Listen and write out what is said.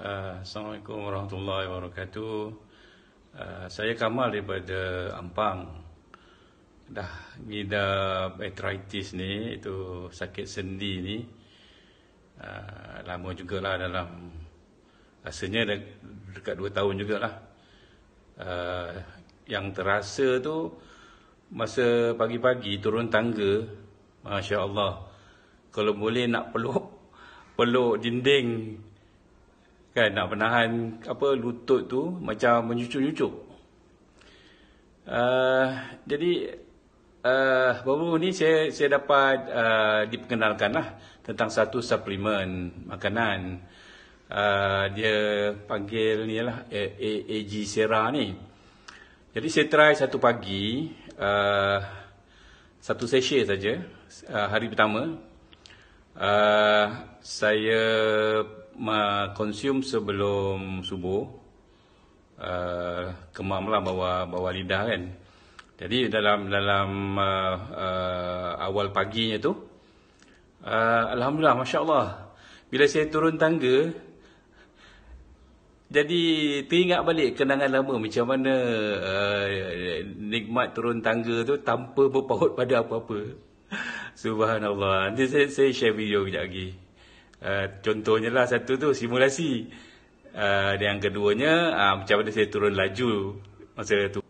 Eh, Assalamualaikum warahmatullahi wabarakatuh. Eh, saya Kamal daripada Ampang. Dah ngidap arthritis ni, itu sakit sendi ni. Uh, lama jugalah dalam rasanya de- dekat 2 tahun jugalah. Uh, yang terasa tu masa pagi-pagi turun tangga, masya-Allah. Kalau boleh nak peluk peluk dinding kan nak menahan apa lutut tu macam menyucuk-nyucuk. Uh, jadi uh, baru-baru ni saya saya dapat uh, diperkenalkan lah tentang satu suplemen makanan uh, dia panggil ni lah AG Sera ni. Jadi saya try satu pagi uh, satu sesi saja uh, hari pertama uh, saya consume sebelum subuh uh, kemam lah bawa bawa lidah kan jadi dalam dalam uh, uh, awal paginya tu uh, alhamdulillah masya-Allah bila saya turun tangga jadi teringat balik kenangan lama macam mana uh, nikmat turun tangga tu tanpa berpaut pada apa-apa subhanallah nanti saya, saya share video kejap lagi Eh, contohnya lah satu tu simulasi. Uh, yang keduanya uh, macam mana saya turun laju masa tu.